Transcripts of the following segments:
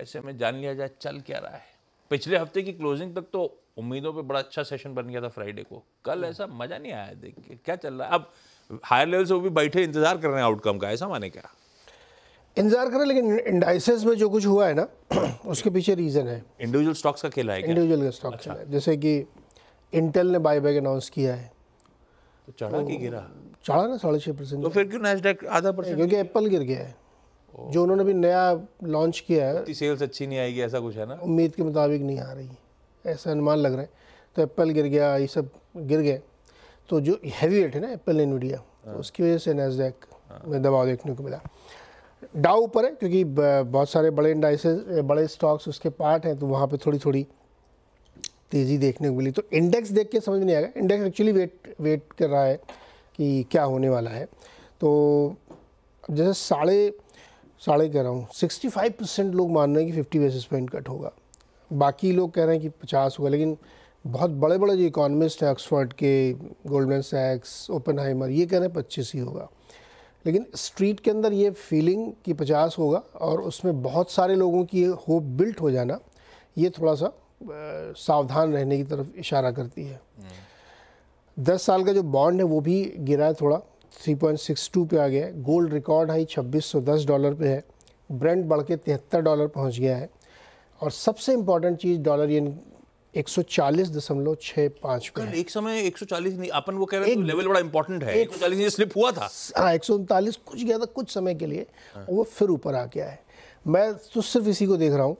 ऐसे में जान लिया जाए चल क्या रहा है पिछले हफ्ते की क्लोजिंग तक तो उम्मीदों पे बड़ा अच्छा सेशन बन गया था फ्राइडे को कल ऐसा मज़ा नहीं आया देख के क्या चल रहा है अब हायर लेवल से वो भी बैठे इंतजार कर रहे हैं आउटकम का ऐसा माने क्या इंतजार कर रहे हैं लेकिन इंडाइसेस में जो कुछ हुआ है ना उसके पीछे रीज़न है इंडिविजुअल स्टॉक्स का खेला है इंडिविजुअल का स्टॉक अच्छा। है जैसे कि इंटेल ने बाय बैक अनाउंस किया है तो चढ़ा तो की गिरा चढ़ा ना साढ़े छः परसेंट तो फिर क्यों नेस्डेक आधा परसेंट क्योंकि एप्पल गिर गया है जो उन्होंने भी नया लॉन्च किया है सेल्स अच्छी नहीं आएगी ऐसा कुछ है ना उम्मीद के मुताबिक नहीं आ रही ऐसा अनुमान लग रहा है तो एप्पल गिर गया ये सब गिर गए तो जो हैवी वेट है ना एप्पल इन तो उसकी वजह से नैसडेक हाँ। में दबाव देखने को मिला डाउ ऊपर है क्योंकि बहुत सारे बड़े इंडाइसेस बड़े स्टॉक्स उसके पार्ट हैं तो वहाँ पर थोड़ी थोड़ी तेज़ी देखने को मिली तो इंडेक्स देख के समझ नहीं आएगा इंडेक्स एक्चुअली वेट वेट कर रहा है कि क्या होने वाला है तो जैसे साढ़े साढ़े कह रहा हूँ सिक्सटी फाइव परसेंट लोग मान रहे हैं कि फिफ्टी बेसिस पॉइंट कट होगा बाकी लोग कह रहे हैं कि पचास होगा लेकिन बहुत बड़े बड़े जो इकोनॉमिस्ट हैं ऑक्सफर्ड के गोल्डमैन सैक्स ओपन हाइमर ये कह रहे हैं पच्चीस ही होगा लेकिन स्ट्रीट के अंदर ये फीलिंग कि पचास होगा और उसमें बहुत सारे लोगों की होप बिल्ट हो जाना ये थोड़ा सा सावधान रहने की तरफ इशारा करती है हम्म। दस साल का जो बॉन्ड है वो भी गिरा है थोड़ा 3.62 पे आ गया है गोल्ड रिकॉर्ड हाई 2610 डॉलर पे है ब्रेंड बढ़ के तिहत्तर डॉलर पहुंच गया है और सबसे इम्पोर्टेंट चीज़ डॉलर ये एक सौ चालीस दशमलव छः पाँच कल एक समय एक सौ चालीस नहीं अपन वो कह रहे हैं लेवल तो बड़ा इंपॉर्टेंट है एक सौ चालीस स्लिप हुआ था हाँ एक सौ उनतालीस कुछ गया था कुछ समय के लिए हाँ। वो फिर ऊपर आ गया है मैं तो सिर्फ इसी को देख रहा हूँ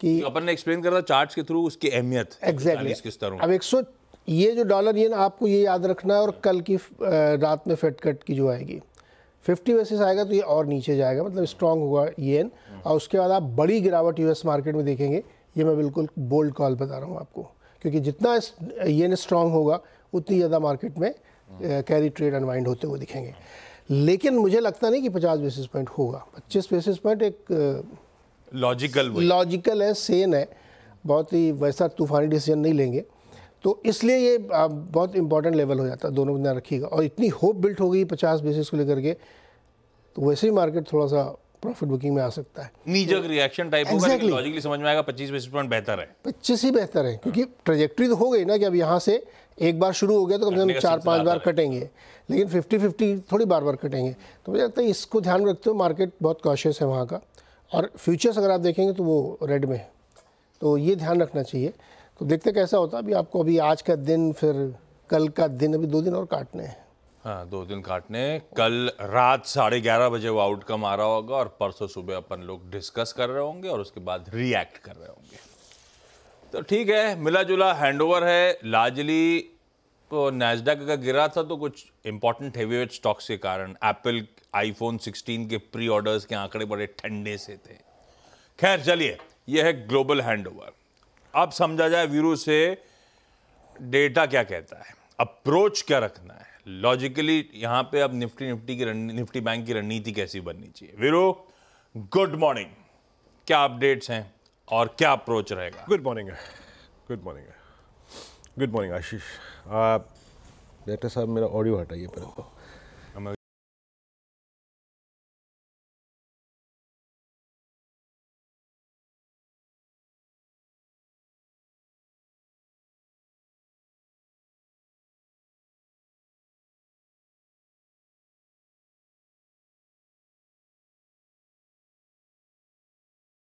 कि तो अपन ने एक्सप्लेन करा था चार्ट्स के थ्रू उसकी अहमियत एग्जैक्टली अब एक सौ ये जो डॉलर येन आपको ये याद रखना है और कल की रात में फेड कट की जो आएगी फिफ्टी बेसिस आएगा तो ये और नीचे जाएगा मतलब स्ट्रांग होगा येन और उसके बाद आप बड़ी गिरावट यूएस मार्केट में देखेंगे ये मैं बिल्कुल बोल्ड कॉल बता रहा हूँ आपको क्योंकि जितना येन स्ट्रांग होगा उतनी ज़्यादा मार्केट में कैरी ट्रेड अनवाइंड होते हुए दिखेंगे लेकिन मुझे लगता नहीं कि पचास बेसिस पॉइंट होगा पच्चीस बेसिस पॉइंट एक लॉजिकल लॉजिकल है सेन है बहुत ही वैसा तूफानी डिसीजन नहीं लेंगे तो इसलिए ये बहुत इंपॉर्टेंट लेवल हो जाता है दोनों बंदा रखिएगा और इतनी होप बिल्ट हो गई पचास बेसिस को लेकर के तो वैसे ही मार्केट थोड़ा सा प्रॉफिट बुकिंग में आ सकता है नीजक रिएक्शन टाइप exactly. लॉजिकली समझ में आएगा पच्चीस बेसिस पॉइंट बेहतर है पच्चीस ही बेहतर है क्योंकि ट्रेजेक्ट्री तो हो गई ना कि अब यहाँ से एक बार शुरू हो गया तो कम से कम चार पांच बार कटेंगे लेकिन 50 50 थोड़ी बार बार कटेंगे तो मुझे लगता है इसको ध्यान रखते हुए मार्केट बहुत कॉशियस है वहाँ का और फ्यूचर्स अगर आप देखेंगे तो वो रेड में है तो ये ध्यान रखना चाहिए तो देखते कैसा होता अभी आपको अभी आज का दिन फिर कल का दिन अभी दो दिन और काटने हैं हाँ दो दिन काटने कल रात साढ़े ग्यारह बजे वो आउटकम आ रहा होगा और परसों सुबह अपन लोग डिस्कस कर रहे होंगे और उसके बाद रिएक्ट कर रहे होंगे तो ठीक है मिला जुला हैंडओवर है लार्जली तो नेजडा का गिरा था तो कुछ इंपॉर्टेंट हेवीवेट स्टॉक्स के कारण एप्पल आईफोन 16 के प्री ऑर्डर्स के आंकड़े बड़े ठंडे से थे खैर चलिए यह है ग्लोबल हैंडओवर अब समझा जाए वीरू से डेटा क्या कहता है अप्रोच क्या रखना है लॉजिकली यहां पे अब निफ्टी निफ्टी की निफ्टी बैंक की रणनीति कैसी बननी चाहिए वीरू गुड मॉर्निंग क्या अपडेट्स हैं और क्या अप्रोच रहेगा good morning good morning good morning Ashish director साहब मेरा ऑडियो हटाइए पहले तो।